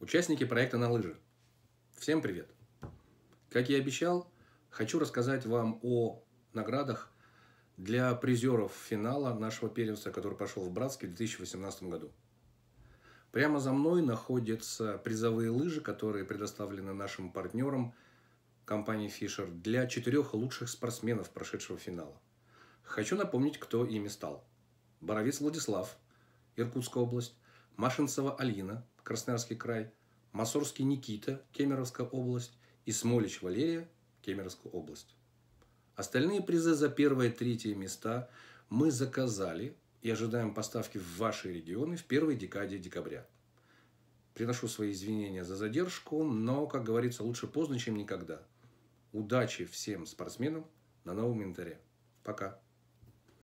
Участники проекта на лыжи. Всем привет! Как я и обещал, хочу рассказать вам о наградах для призеров финала нашего первенства, который пошел в Братске в 2018 году. Прямо за мной находятся призовые лыжи, которые предоставлены нашим партнерам компании Fisher для четырех лучших спортсменов прошедшего финала. Хочу напомнить, кто ими стал. Боровец Владислав, Иркутская область, Машинцева Алина, Красноярский край, Масорский Никита, Кемеровская область и Смолич Валерия, Кемеровская область. Остальные призы за первое и третье места мы заказали и ожидаем поставки в ваши регионы в первой декаде декабря. Приношу свои извинения за задержку, но, как говорится, лучше поздно, чем никогда. Удачи всем спортсменам на новом инвентаре. Пока.